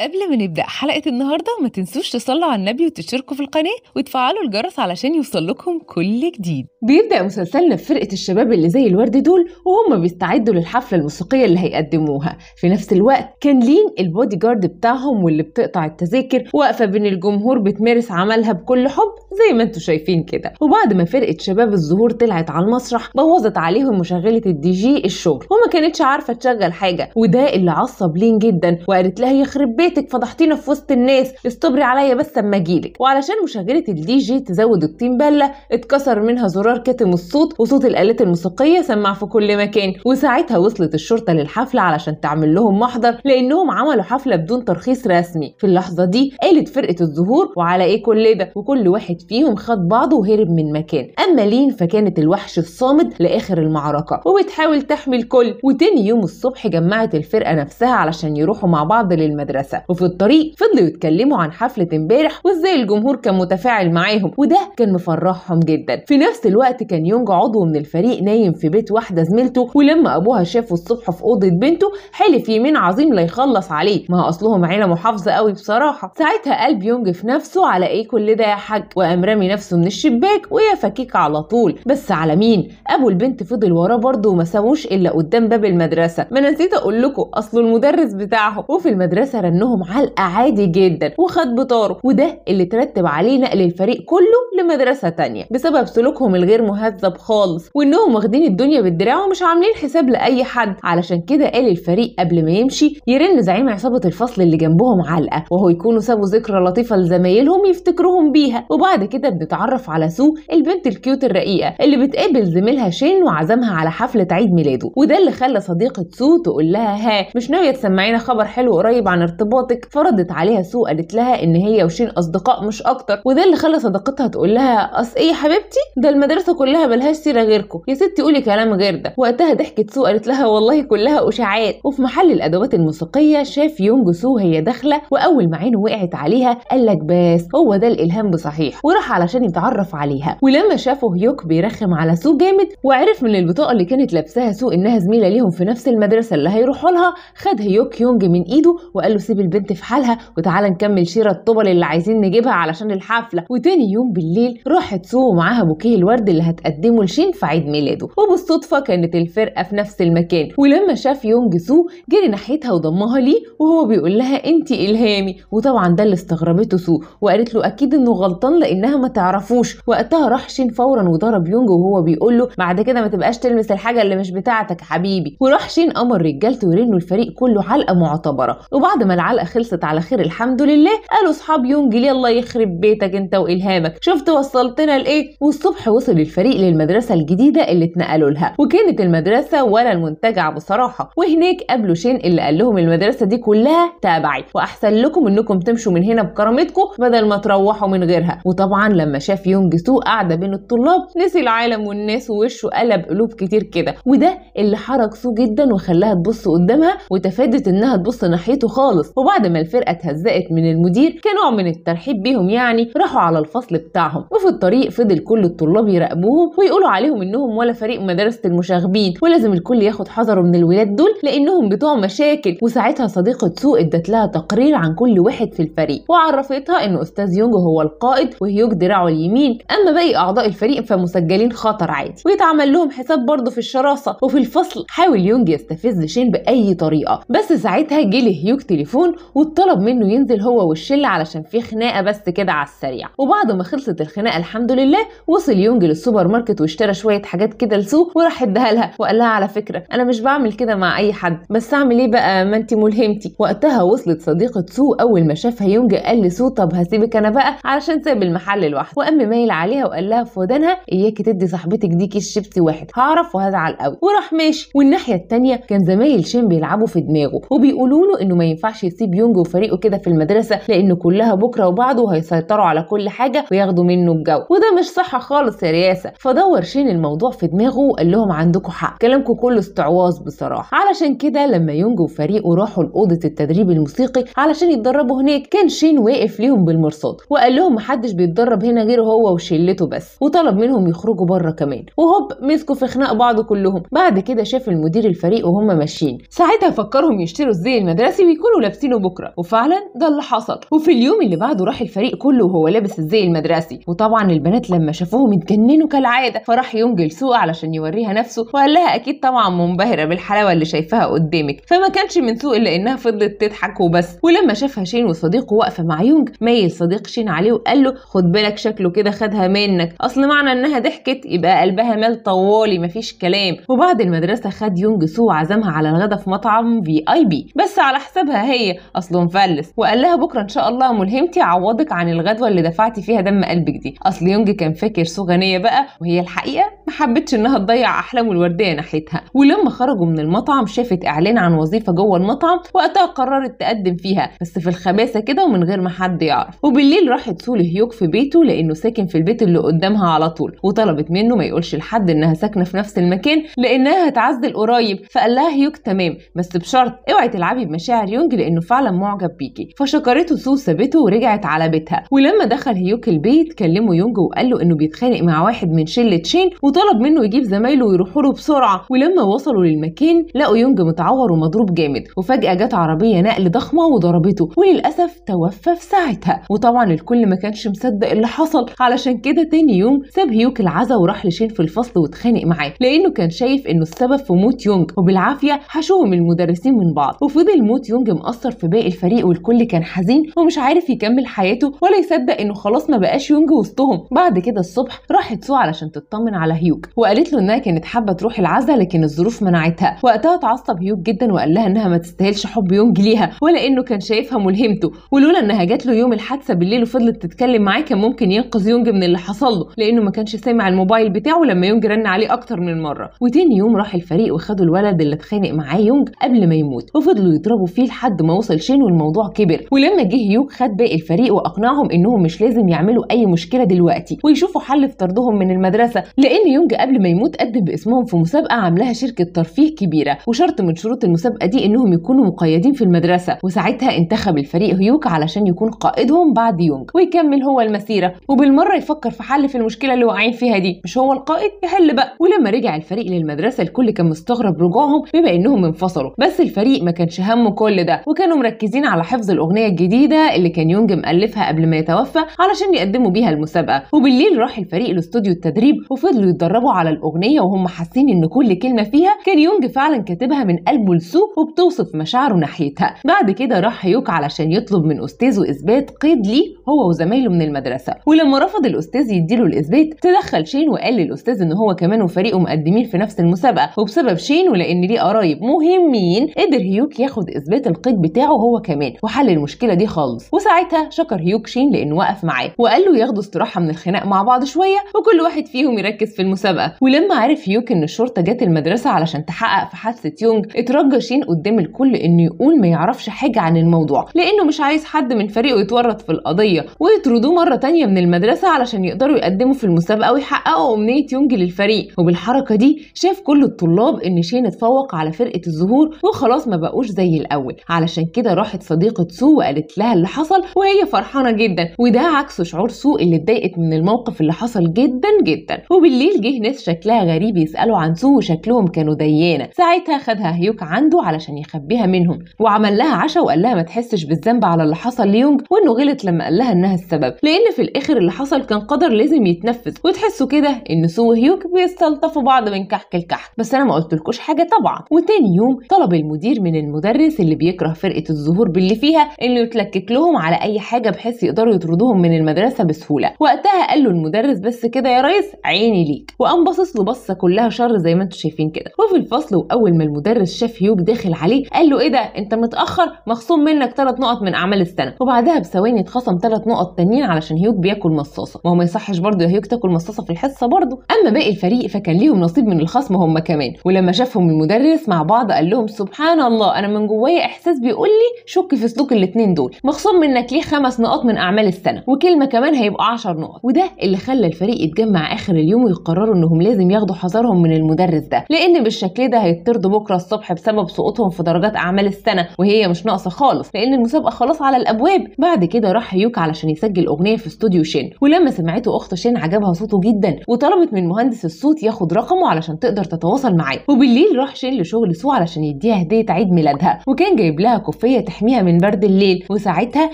قبل ما نبدأ حلقة النهاردة ما تنسوش تصلوا على النبي وتشتركوا في القناة وتفعلوا الجرس علشان يوصلكم كل جديد بيبدأ مسلسلنا بفرقة الشباب اللي زي الورد دول وهم بيستعدوا للحفلة الموسيقية اللي هيقدموها في نفس الوقت كان لين البودي جارد بتاعهم واللي بتقطع التذاكر واقفة بين الجمهور بتمارس عملها بكل حب زي ما انتم شايفين كده وبعد ما فرقه شباب الزهور طلعت على المسرح بوظت عليهم مشغله الدي جي الشغل وما كانتش عارفه تشغل حاجه وده اللي عصب لين جدا وقالت لها يخرب بيتك فضحتينا في وسط الناس اصطبري عليا بس اما اجيلك وعلشان مشغله الدي جي تزود الطين بله اتكسر منها زرار كاتم الصوت وصوت الالات الموسيقيه سمع في كل مكان وساعتها وصلت الشرطه للحفله علشان تعمل لهم محضر لانهم عملوا حفله بدون ترخيص رسمي في اللحظه دي قالت فرقه الزهور وعلى ايه كل ده وكل واحد فيهم خد بعضه وهرب من مكان اما لين فكانت الوحش الصامد لاخر المعركه وبتحاول تحمي الكل وتاني يوم الصبح جمعت الفرقه نفسها علشان يروحوا مع بعض للمدرسه وفي الطريق فضلوا يتكلموا عن حفله امبارح وازاي الجمهور كان متفاعل معاهم وده كان مفرحهم جدا في نفس الوقت كان يونج عضو من الفريق نايم في بيت واحده زميلته ولما ابوها شافه الصبح في اوضه بنته حلف يمين عظيم ليخلص عليه ما اصلهم عيله محافظه قوي بصراحه ساعتها قلب يونج في نفسه على ايه كل ده يا حاج وقام رامي نفسه من الشباك ويا فكيك على طول بس على مين ابو البنت فضل وراه برضه وما سابوش الا قدام باب المدرسه ما نسيت اقول لكم اصله المدرس بتاعهم وفي المدرسه رنهم علقه عادي جدا وخد بطاره وده اللي ترتب عليه نقل الفريق كله لمدرسه تانية بسبب سلوكهم الغير مهذب خالص وانهم واخدين الدنيا بالدراع ومش عاملين حساب لاي حد علشان كده قال الفريق قبل ما يمشي يرن زعيم عصابه الفصل اللي جنبهم علقه وهو يكونوا سابوا ذكرى لطيفه لزمايلهم يفتكروهم بيها وبعد بعد كده بنتعرف على سو البنت الكيوت الرقيقه اللي بتقابل زميلها شين وعزمها على حفله عيد ميلاده وده اللي خلى صديقه سو تقول لها ها مش ناويه تسمعينا خبر حلو قريب عن ارتباطك فرضت عليها سو قالت لها ان هي وشين اصدقاء مش اكتر وده اللي خلى صديقتها تقول لها اصل ايه يا حبيبتي ده المدرسه كلها ملهاش سيره غيركم يا ستي قولي كلام غير ده وقتها ضحكت سو قالت لها والله كلها اشاعات وفي محل الادوات الموسيقيه شاف يونج سو هي داخله واول ما عينه وقعت عليها قال لك بس هو ده الالهام بصحيح وراح علشان يتعرف عليها ولما شافه هيوك بيرخم على سو جامد وعرف من البطاقه اللي كانت لابساها سو انها زميله ليهم في نفس المدرسه اللي هيروحوا لها خد هيوك يونج من ايده وقال له سيب البنت في حالها وتعالى نكمل شيره الطبل اللي عايزين نجيبها علشان الحفله وتاني يوم بالليل راحت سو ومعاها بوكيه الورد اللي هتقدمه لشين في عيد ميلاده وبالصدفه كانت الفرقه في نفس المكان ولما شاف يونج سو جري ناحيتها وضمها ليه وهو بيقول لها انت الهامي وطبعا ده اللي استغربته سو وقالت له اكيد انه غلطان لان انها ما تعرفوش وقتها راح شين فورا وضرب يونج وهو بيقول له بعد كده ما تبقاش تلمس الحاجه اللي مش بتاعتك حبيبي وراح شين امر رجالته يرنوا الفريق كله علقه معتبره وبعد ما العلقه خلصت على خير الحمد لله قالوا اصحاب يونج ليه الله يخرب بيتك انت والهامك شفت وصلتنا لايه والصبح وصل الفريق للمدرسه الجديده اللي اتنقلوا لها وكانت المدرسه ولا المنتجع بصراحه وهناك قابلوا شين اللي قال لهم المدرسه دي كلها تابعي واحسن لكم انكم تمشوا من هنا بكرامتكم بدل ما تروحوا من غيرها وطبعا طبعا لما شاف يونج سو قاعده بين الطلاب نسي العالم والناس ووشه قلب قلوب كتير كده وده اللي حرك سو جدا وخلاها تبص قدامها وتفادت انها تبص ناحيته خالص وبعد ما الفرقه اتهزقت من المدير كنوع من الترحيب بيهم يعني راحوا على الفصل بتاعهم وفي الطريق فضل كل الطلاب يراقبوهم ويقولوا عليهم انهم ولا فريق مدرسه المشاغبين ولازم الكل ياخد حذره من الولاد دول لانهم بتوع مشاكل وساعتها صديقه سو ادت لها تقرير عن كل واحد في الفريق وعرفتها ان استاذ يونج هو القائد وهي يوج دراعه اليمين اما باقي اعضاء الفريق فمسجلين خطر عادي ويتعمل لهم حساب برضه في الشراسه وفي الفصل حاول يونج يستفز شين باي طريقه بس ساعتها جه لهيوج تليفون وطلب منه ينزل هو والشله علشان في خناقه بس كده على السريع وبعد ما خلصت الخناقه الحمد لله وصل يونج للسوبر ماركت واشترى شويه حاجات كده لسو وراح اداها لها وقال لها على فكره انا مش بعمل كده مع اي حد بس اعمل ايه بقى ما انت ملهمتي وقتها وصلت صديقه سو اول ما شافها يونج قال لسو طب هسيبك انا بقى علشان سايب المحل حل لوحده وقام مايل عليها وقال لها في ودانها اياكي تدي صاحبتك كيس الشيبسي واحد هعرف وهزعل قوي وراح ماشي والناحيه التانيه كان زمايل شين بيلعبوا في دماغه وبيقولوا له انه ما ينفعش يسيب يونج وفريقه كده في المدرسه لان كلها بكره وبعده وهيسيطروا على كل حاجه وياخدوا منه الجو وده مش صح خالص يا رياسه فدور شين الموضوع في دماغه وقال لهم عندكم حق كلامكم كله استعواظ بصراحه علشان كده لما يونج وفريقه راحوا لاوضه التدريب الموسيقي علشان يتدربوا هناك كان شين واقف ليهم بالمرصاد وقال لهم محدش بيتدرب متدرب هنا غير هو وشلته بس وطلب منهم يخرجوا بره كمان وهوب مسكوا في خناق بعض كلهم بعد كده شاف المدير الفريق وهم ماشيين ساعتها فكرهم يشتروا الزي المدرسي ويكونوا لابسينه بكره وفعلا ده اللي حصل وفي اليوم اللي بعده راح الفريق كله وهو لابس الزي المدرسي وطبعا البنات لما شافوهم اتجننوا كالعاده فراح يونج لسوق علشان يوريها نفسه وقال لها اكيد طبعا منبهره بالحلاوه اللي شايفاها قدامك فما كانش من سوء الا انها فضلت تضحك وبس ولما شافها شين وصديقه واقفه مع يونج ميل صديق شين عليه وقال له خد بالك شكله كده خدها منك اصل معنى انها ضحكت يبقى قلبها مال طوالي مفيش كلام وبعد المدرسه خد يونج سو عزمها على الغدا في مطعم في اي بي بس على حسابها هي اصله مفلس وقال لها بكره ان شاء الله ملهمتي عوضك عن الغدوه اللي دفعتي فيها دم قلبك دي اصل يونج كان فاكر سو غنيه بقى وهي الحقيقه ما حبتش انها تضيع احلامه الورديه ناحيتها ولما خرجوا من المطعم شافت اعلان عن وظيفه جوه المطعم وقتها قررت تقدم فيها بس في الخباثه كده ومن غير ما حد يعرف وبالليل راحت سو لهيوك في بيته لانه ساكن في البيت اللي قدامها على طول وطلبت منه ما يقولش لحد انها ساكنه في نفس المكان لانها هتعزل قريب فقال لها هيوك تمام بس بشرط اوعي تلعبي بمشاعر يونج لانه فعلا معجب بيكي فشكرته سو سابته ورجعت على بيتها ولما دخل هيوك البيت كلمه يونج وقال له انه بيتخانق مع واحد من شله شين وطلب منه يجيب زمايله ويروحوا له بسرعه ولما وصلوا للمكان لقوا يونج متعور ومضروب جامد وفجاه جت عربيه نقل ضخمه وضربته وللاسف توفى في ساعتها وطبعا الكل ما كانش مصدق مصدق اللي حصل علشان كده تاني يوم ساب هيوك العزا وراح لشين في الفصل واتخانق معاه لانه كان شايف انه السبب في موت يونج وبالعافيه حشوهم المدرسين من بعض وفضل موت يونج مأثر في باقي الفريق والكل كان حزين ومش عارف يكمل حياته ولا يصدق انه خلاص ما بقاش يونج وسطهم بعد كده الصبح راحت سو علشان تطمن على هيوك وقالت له انها كانت حابه تروح العزا لكن الظروف منعتها وقتها اتعصب هيوك جدا وقال لها انها ما تستاهلش حب يونج ليها ولا انه كان شايفها ملهمته ولولا انها جات له يوم الحادثه بالليل وفضلت تتكلم معاه كان ممكن ينقذ يونج من اللي حصل له لانه ما كانش سامع الموبايل بتاعه لما يونج رن عليه اكتر من مره وتاني يوم راح الفريق وخدوا الولد اللي اتخانق معاه يونج قبل ما يموت وفضلوا يضربوا فيه لحد ما وصل شين والموضوع كبر ولما جه يونج خد باقي الفريق واقنعهم انهم مش لازم يعملوا اي مشكله دلوقتي ويشوفوا حل في طردهم من المدرسه لان يونج قبل ما يموت قدم باسمهم في مسابقه عاملاها شركه ترفيه كبيره وشرط من شروط المسابقه دي انهم يكونوا مقيدين في المدرسه وساعتها انتخب الفريق هيوك علشان يكون قائدهم بعد يونج ويكمل هو المسابقة مسيره وبالمره يفكر في حل في المشكله اللي واقعين فيها دي مش هو القائد يحل بقى ولما رجع الفريق للمدرسه الكل كان مستغرب رجوعهم بما انهم انفصلوا بس الفريق ما كانش همه كل ده وكانوا مركزين على حفظ الاغنيه الجديده اللي كان يونج مالفها قبل ما يتوفى علشان يقدموا بيها المسابقه وبالليل راح الفريق لاستوديو التدريب وفضلوا يتدربوا على الاغنيه وهم حاسين ان كل كلمه فيها كان يونج فعلا كاتبها من قلبه لسو وبتوصف مشاعره ناحيتها بعد كده راح هيوك علشان يطلب من استاذه اثبات قيد ليه هو وزمايله من المدرسه المدرسه ولما رفض الاستاذ يديله الاثبات تدخل شين وقال للاستاذ ان هو كمان وفريقه مقدمين في نفس المسابقه وبسبب شين ولان ليه قرايب مهمين قدر هيوك ياخد اثبات القيد بتاعه هو كمان وحل المشكله دي خالص وساعتها شكر هيوك شين لانه وقف معاه وقال له ياخدوا استراحه من الخناق مع بعض شويه وكل واحد فيهم يركز في المسابقه ولما عرف هيوك ان الشرطه جت المدرسه علشان تحقق في حادثه يونج اترجى شين قدام الكل انه يقول ما يعرفش حاجه عن الموضوع لانه مش عايز حد من فريقه يتورط في القضيه ويطردوه مره تانية من المدرسة علشان يقدروا يقدموا في المسابقة ويحققوا أمنية يونج للفريق وبالحركة دي شاف كل الطلاب إن شين اتفوق على فرقة الزهور وخلاص ما بقوش زي الأول علشان كده راحت صديقة سو وقالت لها اللي حصل وهي فرحانة جدا وده عكس شعور سو اللي اتضايقت من الموقف اللي حصل جدا جدا وبالليل جه ناس شكلها غريب يسألوا عن سو وشكلهم كانوا ديانة ساعتها خدها هيوك عنده علشان يخبيها منهم وعمل لها عشاء وقال لها ما تحسش بالذنب على اللي حصل ليونج وانه غلط لما قال لها انها السبب لان اللي في الاخر اللي حصل كان قدر لازم يتنفذ وتحسوا كده ان سو هيوك بيستلطفوا بعض من كحك لكحك بس انا ما قلتلكوش حاجه طبعا وتاني يوم طلب المدير من المدرس اللي بيكره فرقه الزهور باللي فيها انه يتلكك لهم على اي حاجه بحيث يقدروا يطردوهم من المدرسه بسهوله وقتها قال له المدرس بس كده يا ريس عيني ليك وقام باصص له بصه كلها شر زي ما انتم شايفين كده وفي الفصل واول ما المدرس شاف هيوك داخل عليه قال له ايه ده انت متاخر مخصوم منك ثلاث نقط من اعمال السنه وبعدها بثواني اتخصم ثلاث نقط تانيين علشان هيوك بياكل مصاصه ما هو ما يصحش برضه هيوك تاكل مصاصه في الحصه برضه اما باقي الفريق فكان ليهم نصيب من الخصم هم كمان ولما شافهم المدرس مع بعض قال لهم سبحان الله انا من جوايا احساس بيقول لي شك في سلوك الاثنين دول مخصوم منك ليه خمس نقاط من اعمال السنه وكلمه كمان هيبقى 10 نقط وده اللي خلى الفريق يتجمع اخر اليوم ويقرروا انهم لازم ياخدوا حذرهم من المدرس ده لان بالشكل ده هيطردوا بكره الصبح بسبب سقوطهم في درجات اعمال السنه وهي مش ناقصه خالص لان المسابقه خلاص على الابواب بعد كده راح هيوك علشان يسجل اغنيه في استوديو شين ولما سمعته اخت شين عجبها صوته جدا وطلبت من مهندس الصوت ياخد رقمه علشان تقدر تتواصل معاه وبالليل راح شين لشغل سو علشان يديها هديه عيد ميلادها وكان جايب لها كوفيه تحميها من برد الليل وساعتها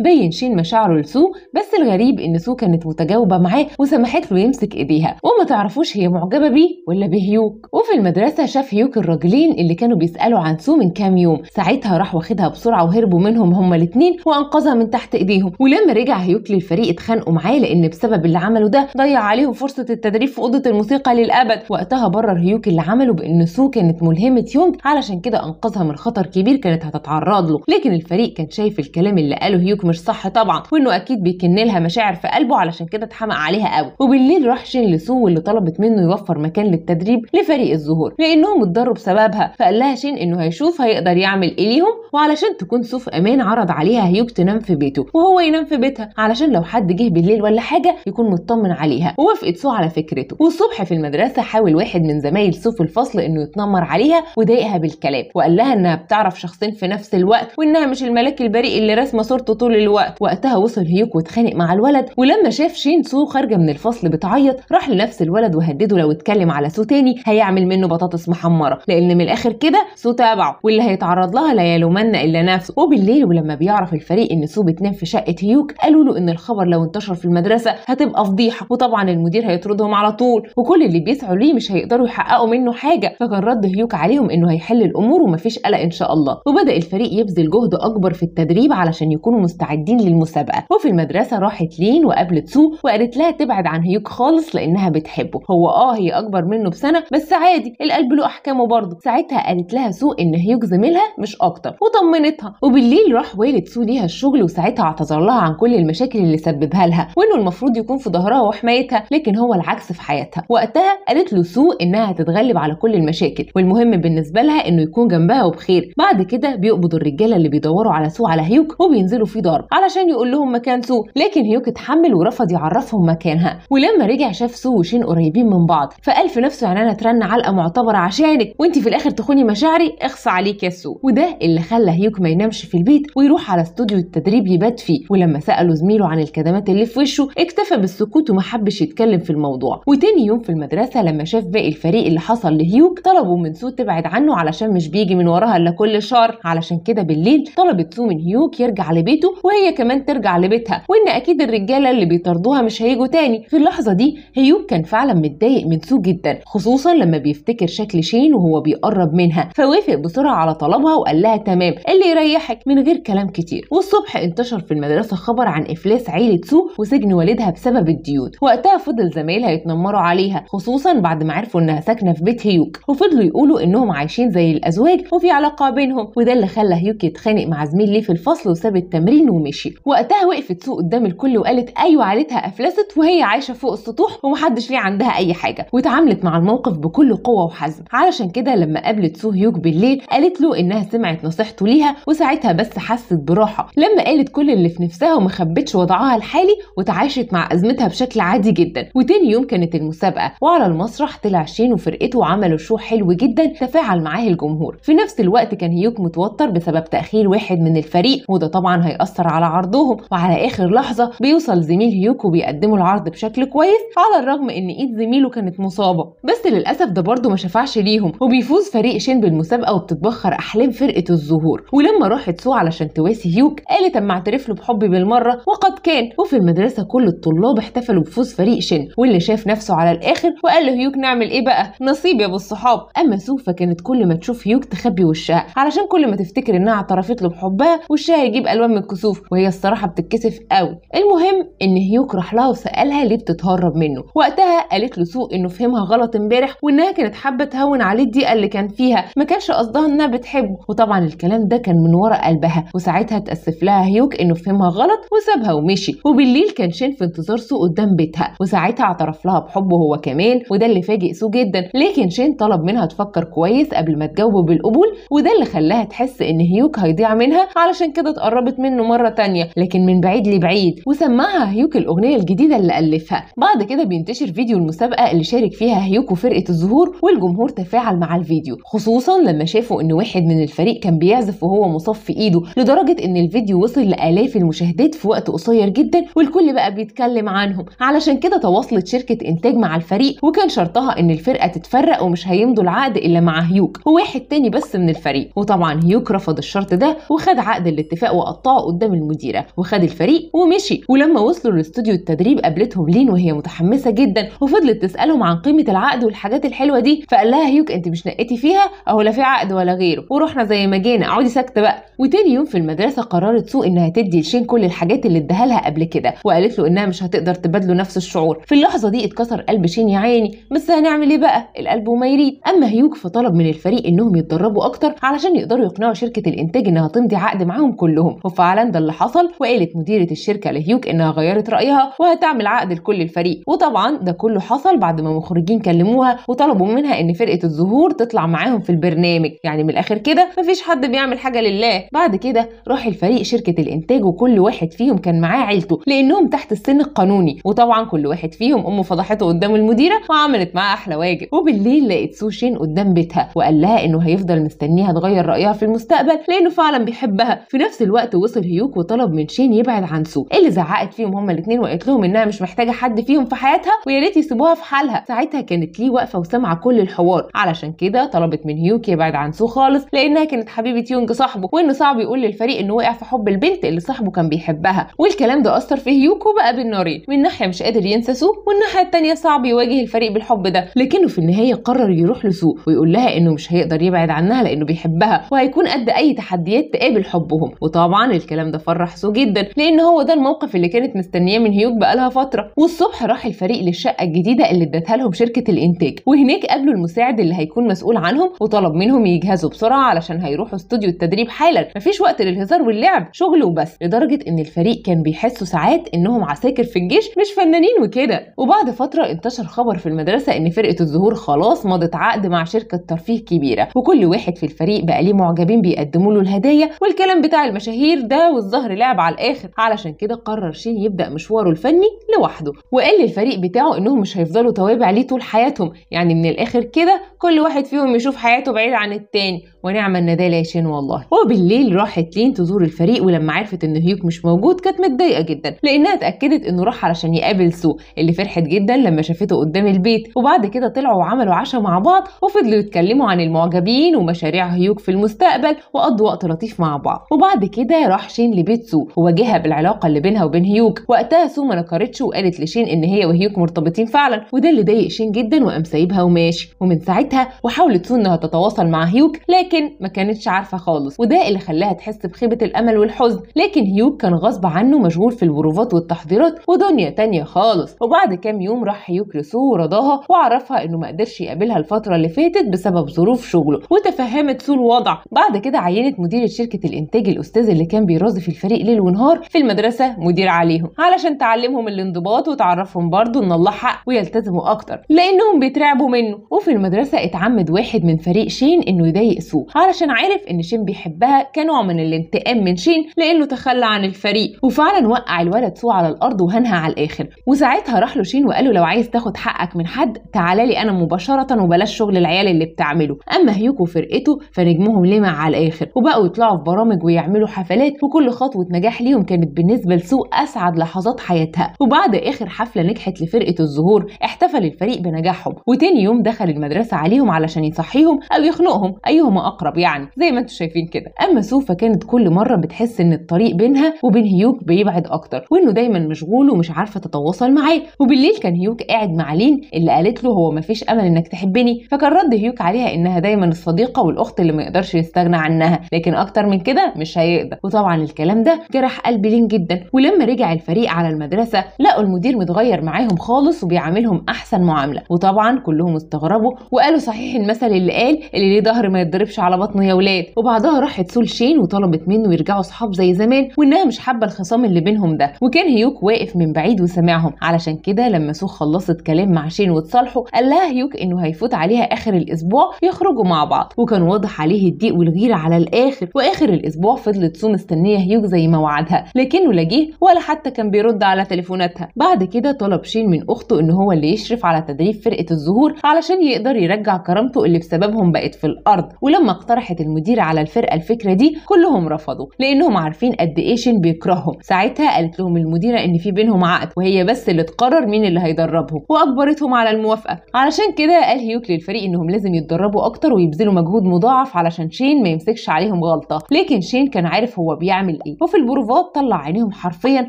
بين شين مشاعره لسو بس الغريب ان سو كانت متجاوبه معاه وسمحت له يمسك ايديها وما تعرفوش هي معجبه بيه ولا بهيوك وفي المدرسه شاف هيوك الراجلين اللي كانوا بيسالوا عن سو من كام يوم ساعتها راح واخدها بسرعه وهربوا منهم هما الاثنين وانقذها من تحت ايديهم ولما رجع هيوك للفريق اتخانقوا معاه لان بسبب اللي عمله ده ضيع عليهم فرصه التدريب في اوضه الموسيقى للابد وقتها برر هيوك اللي عمله بان سو كانت ملهمه يونج علشان كده انقذها من خطر كبير كانت هتتعرض له لكن الفريق كان شايف الكلام اللي قاله هيوك مش صح طبعا وانه اكيد بيكن لها مشاعر في قلبه علشان كده اتحمق عليها قوي وبالليل راح شين لسو اللي طلبت منه يوفر مكان للتدريب لفريق الظهور لانهم اتضروا بسببها فقال لها شين انه هيشوف هيقدر يعمل ايه ليهم وعلشان تكون سو في امان عرض عليها هيوك تنام في بيته وهو ينام في بيتها علشان لو حد جه بالليل ولا حاجه يكون مطمن عليها ووافقت سو على فكرته والصبح في المدرسه حاول واحد من زمايل سو في الفصل انه يتنمر عليها وضايقها بالكلام وقال لها انها بتعرف شخصين في نفس الوقت وانها مش الملاك البريء اللي راسمه صورته طول الوقت وقتها وصل هيوك واتخانق مع الولد ولما شاف شين سو خارجه من الفصل بتعيط راح لنفس الولد وهدده لو اتكلم على سو تاني هيعمل منه بطاطس محمره لان من الاخر كده سو تابعه واللي هيتعرض لها لا يلومن الا نفسه وبالليل ولما بيعرف الفريق ان سو بتنام في شقه هيوك قالوا له ان الخبر لو 18 في المدرسه هتبقى فضيحه وطبعا المدير هيطردهم على طول وكل اللي بيسعوا ليه مش هيقدروا يحققوا منه حاجه فكان رد هيوك عليهم انه هيحل الامور ومفيش قلق ان شاء الله وبدا الفريق يبذل جهد اكبر في التدريب علشان يكونوا مستعدين للمسابقه وفي المدرسه راحت لين وقابلت سو وقالت لها تبعد عن هيوك خالص لانها بتحبه هو اه هي اكبر منه بسنه بس عادي القلب له احكامه برضه ساعتها قالت لها سو ان هيوك زميلها مش اكتر وطمنتها وبالليل راح والد سو ليها الشغل وساعتها اعتذر لها عن كل المشاكل اللي سببها جايبها لها وانه المفروض يكون في ظهرها وحمايتها لكن هو العكس في حياتها وقتها قالت له سو انها هتتغلب على كل المشاكل والمهم بالنسبه لها انه يكون جنبها وبخير بعد كده بيقبضوا الرجاله اللي بيدوروا على سو على هيوك وبينزلوا فيه ضرب علشان يقول لهم مكان سو لكن هيوك اتحمل ورفض يعرفهم مكانها ولما رجع شاف سو وشين قريبين من بعض فقال في نفسه يعني انا اترن علقه معتبره عشانك وانت في الاخر تخوني مشاعري اخص عليك يا سو وده اللي خلى هيوك ما ينامش في البيت ويروح على استوديو التدريب يبات فيه ولما ساله زميله عن الكدمات الحاجات اللي في وشه اكتفى بالسكوت وما حبش يتكلم في الموضوع وتاني يوم في المدرسه لما شاف باقي الفريق اللي حصل لهيوك طلبوا من سو تبعد عنه علشان مش بيجي من وراها الا كل شر علشان كده بالليل طلبت سو من هيوك يرجع لبيته وهي كمان ترجع لبيتها وان اكيد الرجاله اللي بيطاردوها مش هيجوا تاني في اللحظه دي هيوك كان فعلا متضايق من سو جدا خصوصا لما بيفتكر شكل شين وهو بيقرب منها فوافق بسرعه على طلبها وقال لها تمام اللي يريحك من غير كلام كتير والصبح انتشر في المدرسه خبر عن افلاس عيله سو نفسه وسجن والدها بسبب الديون وقتها فضل زمايلها يتنمروا عليها خصوصا بعد ما عرفوا انها ساكنه في بيت هيوك وفضلوا يقولوا انهم عايشين زي الازواج وفي علاقه بينهم وده اللي خلى هيوك يتخانق مع زميل ليه في الفصل وساب التمرين ومشي وقتها وقفت سوق قدام الكل وقالت ايوه عيلتها افلست وهي عايشه فوق السطوح ومحدش ليه عندها اي حاجه وتعاملت مع الموقف بكل قوه وحزم علشان كده لما قابلت سو هيوك بالليل قالت له انها سمعت نصيحته ليها وساعتها بس حست براحه لما قالت كل اللي في نفسها ومخبتش وضعها الحالي عالي وتعايشت مع أزمتها بشكل عادي جدا وتاني يوم كانت المسابقة وعلى المسرح طلع شين وفرقته وعملوا شو حلو جدا تفاعل معاه الجمهور في نفس الوقت كان هيوك متوتر بسبب تأخير واحد من الفريق وده طبعا هيأثر على عرضهم وعلى آخر لحظة بيوصل زميل هيوك وبيقدموا العرض بشكل كويس على الرغم إن إيد زميله كانت مصابة بس للأسف ده برضه ما شفعش ليهم وبيفوز فريق شين بالمسابقة وبتتبخر أحلام فرقة الظهور ولما راحت سو علشان تواسي هيوك قالت أما اعترف له بحبي بالمرة وقد كان وفي المدرسه كل الطلاب احتفلوا بفوز فريق شن واللي شاف نفسه على الاخر وقال لهيوك نعمل ايه بقى نصيب يا ابو الصحاب اما سوفا كانت كل ما تشوف هيوك تخبي وشها علشان كل ما تفتكر انها اعترفت له بحبها وشها يجيب الوان من الكسوف وهي الصراحه بتتكسف قوي المهم ان هيوك راح لها وسالها ليه بتتهرب منه وقتها قالت له سو انه فهمها غلط امبارح وانها كانت حابه تهون عليه الضيقه اللي كان فيها ما كانش قصدها انها بتحبه وطبعا الكلام ده كان من ورا قلبها وساعتها اتاسف لها هيوك انه فهمها غلط وسابها ومشي وبالليل كان شين في انتظار سو قدام بيتها وساعتها اعترف لها بحبه هو كمان وده اللي فاجئ سو جدا لكن شين طلب منها تفكر كويس قبل ما تجاوبه بالقبول وده اللي خلاها تحس ان هيوك هيضيع منها علشان كده اتقربت منه مره تانية لكن من بعيد لبعيد وسمعها هيوك الاغنيه الجديده اللي الفها بعد كده بينتشر فيديو المسابقه اللي شارك فيها هيوك وفرقه الزهور والجمهور تفاعل مع الفيديو خصوصا لما شافوا ان واحد من الفريق كان بيعزف وهو مصفي ايده لدرجه ان الفيديو وصل لالاف المشاهدات في وقت قصير جدا والكل بقى بيتكلم عنهم علشان كده تواصلت شركه انتاج مع الفريق وكان شرطها ان الفرقه تتفرق ومش هيمضوا العقد الا مع هيوك وواحد تاني بس من الفريق وطبعا هيوك رفض الشرط ده وخد عقد الاتفاق وقطعه قدام المديره وخد الفريق ومشي ولما وصلوا لاستوديو التدريب قابلتهم لين وهي متحمسه جدا وفضلت تسالهم عن قيمه العقد والحاجات الحلوه دي فقال لها هيوك انت مش نقيتي فيها اهو لا في عقد ولا غيره ورحنا زي ما جينا اقعدي ساكته بقى وتاني يوم في المدرسه قررت سوء انها تدي لشين كل الحاجات اللي اداها لها قبل كده كده وقالت له انها مش هتقدر تبادله نفس الشعور في اللحظه دي اتكسر قلب شين يا عيني بس هنعمل ايه بقى القلب وما يريد اما هيوج فطلب من الفريق انهم يتدربوا اكتر علشان يقدروا يقنعوا شركه الانتاج انها تمضي عقد معاهم كلهم وفعلا ده اللي حصل وقالت مديره الشركه لهيوج انها غيرت رايها وهتعمل عقد لكل الفريق وطبعا ده كله حصل بعد ما مخرجين كلموها وطلبوا منها ان فرقه الظهور تطلع معاهم في البرنامج يعني من الاخر كده مفيش حد بيعمل حاجه لله بعد كده راح الفريق شركه الانتاج وكل واحد فيهم كان معاه عيلته لانهم تحت السن القانوني وطبعا كل واحد فيهم امه فضحته قدام المديره وعملت معاه احلى واجب وبالليل لقت سوشين قدام بيتها وقال لها انه هيفضل مستنيها تغير رايها في المستقبل لانه فعلا بيحبها في نفس الوقت وصل هيوك وطلب من شين يبعد عن سو اللي زعقت فيهم هما الاثنين وقالت لهم انها مش محتاجه حد فيهم في حياتها ويا ريت يسيبوها في حالها ساعتها كانت ليه واقفه وسامعه كل الحوار علشان كده طلبت من هيوك يبعد عن سو خالص لانها كانت حبيبه يونج صاحبه وانه صعب يقول للفريق انه وقع في حب البنت اللي صاحبه كان بيحبها والكلام ده اثر بيفكر في هيوكو بقى بالنارين من ناحيه مش قادر ينسى سو والناحيه التانية صعب يواجه الفريق بالحب ده لكنه في النهايه قرر يروح لسو ويقول لها انه مش هيقدر يبعد عنها لانه بيحبها وهيكون قد اي تحديات تقابل حبهم وطبعا الكلام ده فرح سو جدا لان هو ده الموقف اللي كانت مستنياه من هيوك بقالها فتره والصبح راح الفريق للشقه الجديده اللي ادتها لهم شركه الانتاج وهناك قابلوا المساعد اللي هيكون مسؤول عنهم وطلب منهم يجهزوا بسرعه علشان هيروحوا استوديو التدريب حالا مفيش وقت للهزار واللعب شغل وبس لدرجه ان الفريق كان بيحسوا ساعات ساعات انهم عساكر في الجيش مش فنانين وكده وبعد فتره انتشر خبر في المدرسه ان فرقه الزهور خلاص مضت عقد مع شركه ترفيه كبيره وكل واحد في الفريق بقى ليه معجبين بيقدموا له الهدايا والكلام بتاع المشاهير ده والظهر لعب على الاخر علشان كده قرر شين يبدا مشواره الفني لوحده وقال للفريق بتاعه انهم مش هيفضلوا توابع ليه طول حياتهم يعني من الاخر كده كل واحد فيهم يشوف حياته بعيد عن التاني ونعم ده لاشين والله وبالليل راحت لين تزور الفريق ولما عرفت ان هيوك مش موجود كانت متضايقه جدا لانها اتاكدت انه راح علشان يقابل سو اللي فرحت جدا لما شافته قدام البيت وبعد كده طلعوا وعملوا عشاء مع بعض وفضلوا يتكلموا عن المعجبين ومشاريع هيوك في المستقبل وقضوا وقت لطيف مع بعض وبعد كده راح شين لبيت سو وواجهها بالعلاقه اللي بينها وبين هيوك وقتها سو ما نكرتش وقالت لشين ان هي وهيوك مرتبطين فعلا وده اللي ضايق شين جدا وقام سايبها وماشي ومن ساعتها وحاولت سو انها تتواصل مع هيوك لكن لكن ما كانتش عارفه خالص وده اللي خلاها تحس بخيبه الامل والحزن لكن هيوج كان غصب عنه مشغول في البروفات والتحضيرات ودنيا تانية خالص وبعد كام يوم راح هيوج لسو ورضاها وعرفها انه ما قدرش يقابلها الفتره اللي فاتت بسبب ظروف شغله وتفهمت سو الوضع بعد كده عينت مديره شركه الانتاج الاستاذ اللي كان بيرازي في الفريق ليل ونهار في المدرسه مدير عليهم علشان تعلمهم الانضباط وتعرفهم برضه ان الله حق ويلتزموا اكتر لانهم بيترعبوا منه وفي المدرسه اتعمد واحد من فريق شين انه يضايق سو علشان عارف ان شين بيحبها كنوع من الانتقام من شين لانه تخلى عن الفريق وفعلا وقع الولد سو على الارض وهنها على الاخر وساعتها راح له شين وقال له لو عايز تاخد حقك من حد تعالى لي انا مباشره وبلاش شغل العيال اللي بتعمله اما هيوك وفرقته فنجمهم لمع على الاخر وبقوا يطلعوا في برامج ويعملوا حفلات وكل خطوه نجاح ليهم كانت بالنسبه لسو اسعد لحظات حياتها وبعد اخر حفله نجحت لفرقه الزهور احتفل الفريق بنجاحهم وتاني يوم دخل المدرسه عليهم علشان يصحيهم او يخنقهم ايهما اقرب يعني زي ما انتم شايفين كده اما سوفا كانت كل مره بتحس ان الطريق بينها وبين هيوك بيبعد اكتر وانه دايما مشغول ومش عارفه تتواصل معاه وبالليل كان هيوك قاعد مع لين اللي قالت له هو مفيش امل انك تحبني فكان رد هيوك عليها انها دايما الصديقه والاخت اللي ما يقدرش يستغنى عنها لكن اكتر من كده مش هيقدر وطبعا الكلام ده جرح قلب لين جدا ولما رجع الفريق على المدرسه لقوا المدير متغير معاهم خالص وبيعاملهم احسن معامله وطبعا كلهم استغربوا وقالوا صحيح المثل اللي قال اللي ليه ظهر ما يتضربش على بطنه يا ولاد وبعدها راحت شين وطلبت منه يرجعوا اصحاب زي زمان وانها مش حابه الخصام اللي بينهم ده وكان هيوك واقف من بعيد وسامعهم علشان كده لما سو خلصت كلام مع شين وتصالحوا قال لها هيوك انه هيفوت عليها اخر الاسبوع يخرجوا مع بعض وكان واضح عليه الضيق والغيره على الاخر واخر الاسبوع فضلت سو مستنيه هيوك زي ما وعدها لكنه لا جه ولا حتى كان بيرد على تليفوناتها بعد كده طلب شين من اخته ان هو اللي يشرف على تدريب فرقه الزهور علشان يقدر يرجع كرامته اللي بسببهم بقت في الارض ولما لما اقترحت المديرة على الفرقة الفكرة دي كلهم رفضوا لأنهم عارفين قد إيه شين بيكرههم ساعتها قالت لهم المديرة إن في بينهم عقد وهي بس اللي تقرر مين اللي هيدربهم وأجبرتهم على الموافقة علشان كده قال هيوك للفريق إنهم لازم يتدربوا أكتر ويبذلوا مجهود مضاعف علشان شين ما يمسكش عليهم غلطة لكن شين كان عارف هو بيعمل إيه وفي البروفات طلع عينيهم حرفيا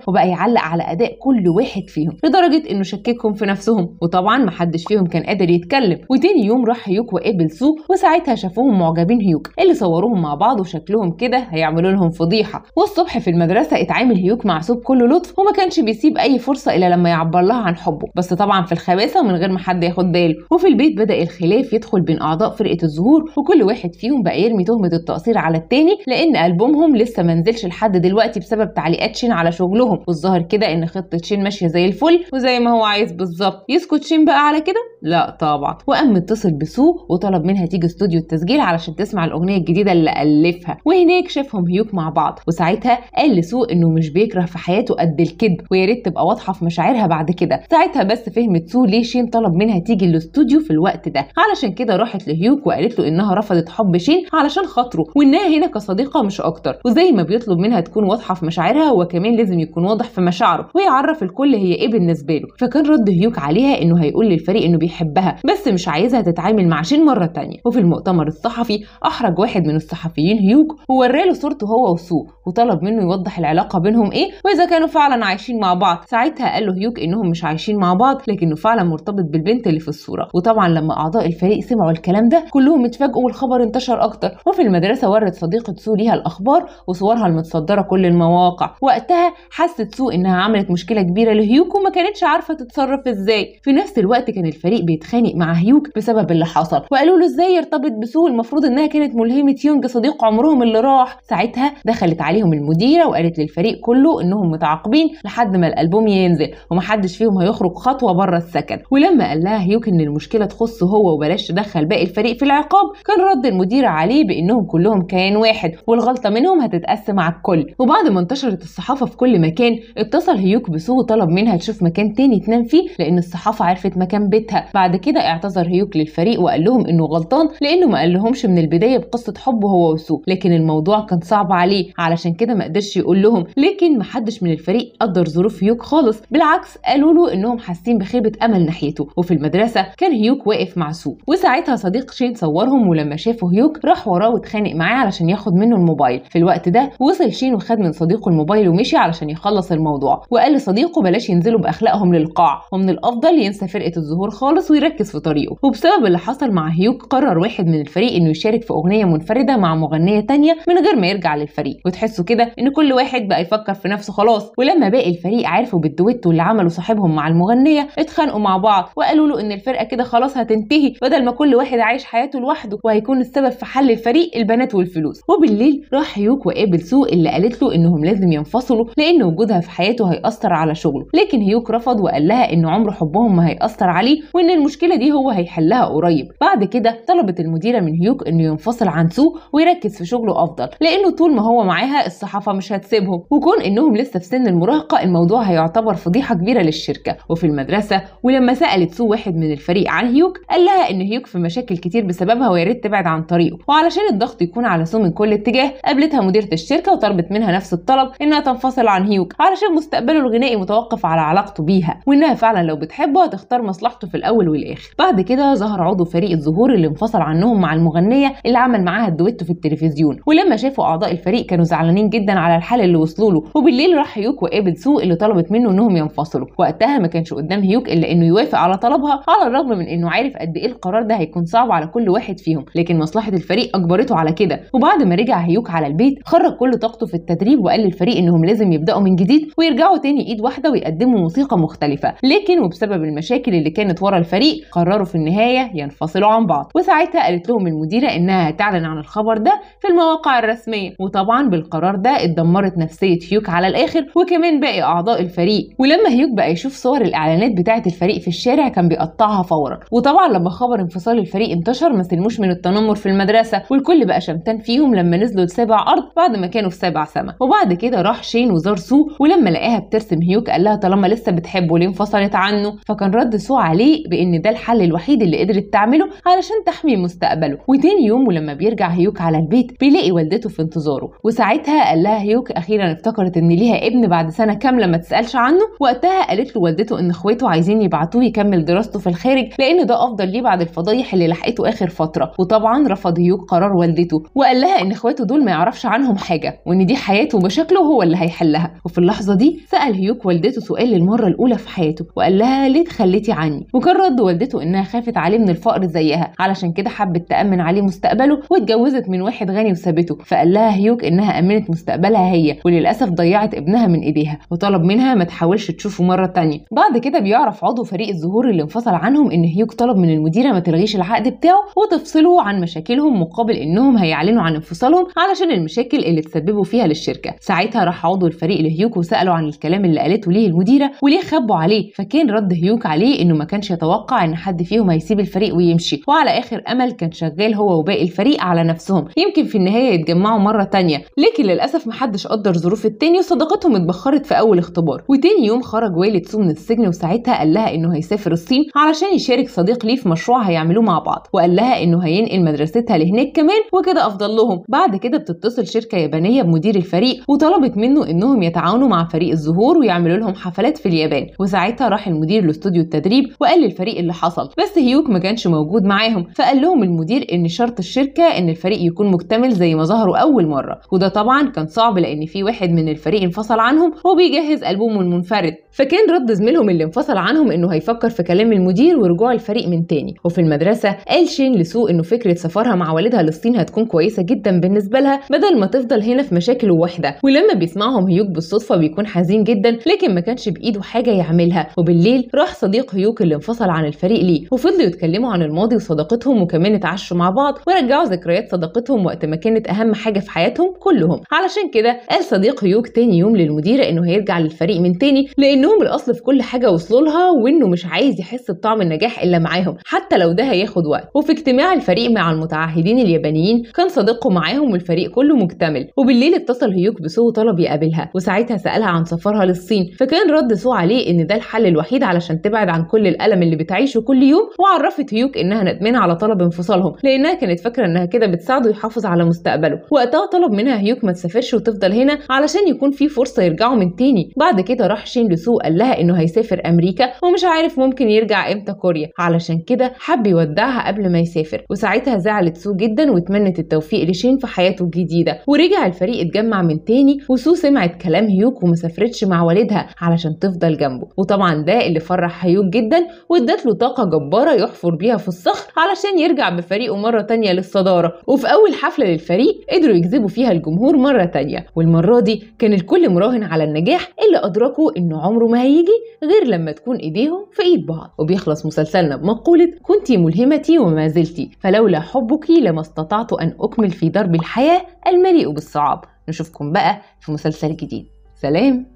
وبقى يعلق على أداء كل واحد فيهم لدرجة إنه شككهم في نفسهم وطبعا محدش فيهم كان قادر يتكلم وتاني يوم راح هيوك وقابل سو وساعتها شافوهم معجبين بين هيوك اللي صوروهم مع بعض وشكلهم كده هيعملوا لهم فضيحه والصبح في المدرسه اتعامل هيوك مع سوب كل لطف وما كانش بيسيب اي فرصه الا لما يعبر لها عن حبه بس طبعا في الخباثه ومن غير ما حد ياخد باله وفي البيت بدا الخلاف يدخل بين اعضاء فرقه الزهور وكل واحد فيهم بقى يرمي تهمه التقصير على التاني لان البومهم لسه ما نزلش لحد دلوقتي بسبب تعليقات شين على شغلهم والظاهر كده ان خطه شين ماشيه زي الفل وزي ما هو عايز بالظبط يسكت شين بقى على كده لا طبعا وقام متصل بسو وطلب منها تيجي استوديو التسجيل علشان تسمع الاغنيه الجديده اللي الفها وهناك شافهم هيوك مع بعض وساعتها قال لسو انه مش بيكره في حياته قد الكذب ويا ريت تبقى واضحه في مشاعرها بعد كده ساعتها بس فهمت سو ليه شين طلب منها تيجي الاستوديو في الوقت ده علشان كده راحت لهيوك وقالت له انها رفضت حب شين علشان خاطره وانها هنا كصديقه مش اكتر وزي ما بيطلب منها تكون واضحه في مشاعرها هو كمان لازم يكون واضح في مشاعره ويعرف الكل هي ايه بالنسبه له فكان رد هيوك عليها انه هيقول للفريق انه بيحب بيحبها بس مش عايزها تتعامل مع شين مرة تانية وفي المؤتمر الصحفي أحرج واحد من الصحفيين هيوك ووراله صورته هو وسو وطلب منه يوضح العلاقة بينهم إيه وإذا كانوا فعلا عايشين مع بعض ساعتها قال له هيوك إنهم مش عايشين مع بعض لكنه فعلا مرتبط بالبنت اللي في الصورة وطبعا لما أعضاء الفريق سمعوا الكلام ده كلهم اتفاجئوا والخبر انتشر أكتر وفي المدرسة ورت صديقة سو ليها الأخبار وصورها المتصدرة كل المواقع وقتها حست سو إنها عملت مشكلة كبيرة لهيوك وما كانتش عارفة تتصرف إزاي في نفس الوقت كان الفريق بيتخانق مع هيوك بسبب اللي حصل وقالوا له ازاي يرتبط بسو المفروض انها كانت ملهمه يونج صديق عمرهم اللي راح ساعتها دخلت عليهم المديره وقالت للفريق كله انهم متعاقبين لحد ما الالبوم ينزل ومحدش فيهم هيخرج خطوه بره السكن ولما قال لها هيوك ان المشكله تخص هو وبلاش تدخل باقي الفريق في العقاب كان رد المديره عليه بانهم كلهم كيان واحد والغلطه منهم هتتقسم على الكل وبعد ما انتشرت الصحافه في كل مكان اتصل هيوك بسو وطلب منها تشوف مكان تاني تنام فيه لان الصحافه عرفت مكان بيتها بعد كده اعتذر هيوك للفريق وقال لهم انه غلطان لانه ما قالهمش من البدايه بقصه حب هو وسو لكن الموضوع كان صعب عليه علشان كده ما قدرش يقول لهم لكن ما حدش من الفريق قدر ظروف هيوك خالص بالعكس قالوا له انهم حاسين بخيبه امل ناحيته وفي المدرسه كان هيوك واقف مع سو وساعتها صديق شين صورهم ولما شافه هيوك راح وراه واتخانق معاه علشان ياخد منه الموبايل في الوقت ده وصل شين وخد من صديقه الموبايل ومشي علشان يخلص الموضوع وقال لصديقه بلاش ينزلوا باخلاقهم للقاع ومن الافضل ينسى فرقه الظهور خالص خالص ويركز في طريقه وبسبب اللي حصل مع هيوك قرر واحد من الفريق انه يشارك في اغنيه منفرده مع مغنيه تانية من غير ما يرجع للفريق وتحسوا كده ان كل واحد بقى يفكر في نفسه خلاص ولما باقي الفريق عرفوا بالدويتو اللي عمله صاحبهم مع المغنيه اتخانقوا مع بعض وقالوا له ان الفرقه كده خلاص هتنتهي بدل ما كل واحد عايش حياته لوحده وهيكون السبب في حل الفريق البنات والفلوس وبالليل راح هيوك وقابل سو اللي قالت له انهم لازم ينفصلوا لان وجودها في حياته هيأثر على شغله لكن هيوك رفض وقال لها ان عمر حبهم ما هيأثر عليه وان المشكله دي هو هيحلها قريب بعد كده طلبت المديره من هيوك انه ينفصل عن سو ويركز في شغله افضل لانه طول ما هو معاها الصحافه مش هتسيبهم وكون انهم لسه في سن المراهقه الموضوع هيعتبر فضيحه كبيره للشركه وفي المدرسه ولما سالت سو واحد من الفريق عن هيوك قال لها ان هيوك في مشاكل كتير بسببها ويا ريت تبعد عن طريقه وعلشان الضغط يكون على سو من كل اتجاه قابلتها مديره الشركه وطلبت منها نفس الطلب انها تنفصل عن هيوك علشان مستقبله الغنائي متوقف على علاقته بيها وانها فعلا لو بتحبه هتختار مصلحته في الاول الاول والاخر بعد كده ظهر عضو فريق الظهور اللي انفصل عنهم مع المغنيه اللي عمل معاها الدويتو في التلفزيون ولما شافوا اعضاء الفريق كانوا زعلانين جدا على الحال اللي وصلوا له وبالليل راح هيوك وقابل سو اللي طلبت منه انهم ينفصلوا وقتها ما كانش قدام هيوك الا انه يوافق على طلبها على الرغم من انه عارف قد ايه القرار ده هيكون صعب على كل واحد فيهم لكن مصلحه الفريق اجبرته على كده وبعد ما رجع هيوك على البيت خرج كل طاقته في التدريب وقال للفريق انهم لازم يبداوا من جديد ويرجعوا تاني ايد واحده ويقدموا موسيقى مختلفه لكن وبسبب المشاكل اللي كانت ورا والفريق قرروا في النهاية ينفصلوا عن بعض وساعتها قالت لهم المديرة إنها هتعلن عن الخبر ده في المواقع الرسمية وطبعا بالقرار ده اتدمرت نفسية هيوك على الآخر وكمان باقي أعضاء الفريق ولما هيوك بقى يشوف صور الإعلانات بتاعة الفريق في الشارع كان بيقطعها فورا وطبعا لما خبر انفصال الفريق انتشر ما سلموش من التنمر في المدرسة والكل بقى شمتان فيهم لما نزلوا لسابع أرض بعد ما كانوا في سابع سما وبعد كده راح شين وزار سو ولما لقاها بترسم هيوك قال لها طالما لسه بتحبه ليه انفصلت عنه فكان رد سو عليه بان ده الحل الوحيد اللي قدرت تعمله علشان تحمي مستقبله وتاني يوم ولما بيرجع هيوك على البيت بيلاقي والدته في انتظاره وساعتها قال لها هيوك اخيرا افتكرت ان ليها ابن بعد سنه كامله ما تسالش عنه وقتها قالت له والدته ان اخواته عايزين يبعتوه يكمل دراسته في الخارج لان ده افضل ليه بعد الفضايح اللي لحقته اخر فتره وطبعا رفض هيوك قرار والدته وقال لها ان اخواته دول ما يعرفش عنهم حاجه وان دي حياته ومشاكله هو اللي هيحلها وفي اللحظه دي سال هيوك والدته سؤال للمره الاولى في حياته وقال لها ليه تخليتي عني وكان رد والدته انها خافت عليه من الفقر زيها علشان كده حبت تامن عليه مستقبله واتجوزت من واحد غني وسابته فقال لها هيوك انها امنت مستقبلها هي وللاسف ضيعت ابنها من ايديها وطلب منها ما تحاولش تشوفه مره ثانيه بعد كده بيعرف عضو فريق الزهور اللي انفصل عنهم ان هيوك طلب من المديره ما تلغيش العقد بتاعه وتفصله عن مشاكلهم مقابل انهم هيعلنوا عن انفصالهم علشان المشاكل اللي تسببوا فيها للشركه ساعتها راح عضو الفريق لهيوك وساله عن الكلام اللي قالته ليه المديره وليه خبوا عليه فكان رد هيوك عليه انه ما كانش يتوقع متوقع ان حد فيهم هيسيب الفريق ويمشي وعلى اخر امل كان شغال هو وباقي الفريق على نفسهم يمكن في النهايه يتجمعوا مره تانية لكن للاسف محدش قدر ظروف التاني وصداقتهم اتبخرت في اول اختبار وتاني يوم خرج والد سو من السجن وساعتها قال لها انه هيسافر الصين علشان يشارك صديق ليه في مشروع هيعملوه مع بعض وقال لها انه هينقل مدرستها لهناك كمان وكده افضل لهم بعد كده بتتصل شركه يابانيه بمدير الفريق وطلبت منه انهم يتعاونوا مع فريق الزهور ويعملوا لهم حفلات في اليابان وساعتها راح المدير لاستوديو التدريب وقال للفريق الفريق اللي حصل بس هيوك ما كانش موجود معاهم فقال لهم المدير ان شرط الشركه ان الفريق يكون مكتمل زي ما ظهروا اول مره وده طبعا كان صعب لان في واحد من الفريق انفصل عنهم وبيجهز البومه المنفرد فكان رد زميلهم اللي انفصل عنهم انه هيفكر في كلام المدير ورجوع الفريق من تاني وفي المدرسه قال شين لسو انه فكره سفرها مع والدها للصين هتكون كويسه جدا بالنسبه لها بدل ما تفضل هنا في مشاكل ووحده ولما بيسمعهم هيوك بالصدفه بيكون حزين جدا لكن ما كانش بايده حاجه يعملها وبالليل راح صديق هيوك اللي انفصل انفصل عن الفريق ليه وفضلوا يتكلموا عن الماضي وصداقتهم وكمان اتعشوا مع بعض ورجعوا ذكريات صداقتهم وقت ما كانت اهم حاجه في حياتهم كلهم علشان كده قال صديق هيوك تاني يوم للمديره انه هيرجع للفريق من تاني لانهم الاصل في كل حاجه وصلوا لها وانه مش عايز يحس بطعم النجاح الا معاهم حتى لو ده هياخد وقت وفي اجتماع الفريق مع المتعهدين اليابانيين كان صديقه معاهم والفريق كله مكتمل وبالليل اتصل هيوك بسو وطلب يقابلها وساعتها سالها عن سفرها للصين فكان رد سو عليه ان ده الحل الوحيد علشان تبعد عن كل الالم اللي اللي بتعيشه كل يوم وعرفت هيوك انها ندمانه على طلب انفصالهم لانها كانت فاكره انها كده بتساعده يحافظ على مستقبله وقتها طلب منها هيوك ما تسافرش وتفضل هنا علشان يكون في فرصه يرجعوا من تاني بعد كده راح شين لسو قال لها انه هيسافر امريكا ومش عارف ممكن يرجع امتى كوريا علشان كده حب يودعها قبل ما يسافر وساعتها زعلت سو جدا واتمنت التوفيق لشين في حياته الجديده ورجع الفريق اتجمع من تاني وسو سمعت كلام هيوك وما سافرتش مع والدها علشان تفضل جنبه وطبعا ده اللي فرح هيوك جدا ادت له طاقه جباره يحفر بيها في الصخر علشان يرجع بفريقه مره تانية للصداره وفي اول حفله للفريق قدروا يجذبوا فيها الجمهور مره تانية والمره دي كان الكل مراهن على النجاح اللي ادركوا انه عمره ما هيجي غير لما تكون ايديهم في ايد بعض وبيخلص مسلسلنا بمقوله كنت ملهمتي وما زلتي فلولا حبك لما استطعت ان اكمل في درب الحياه المليء بالصعاب نشوفكم بقى في مسلسل جديد سلام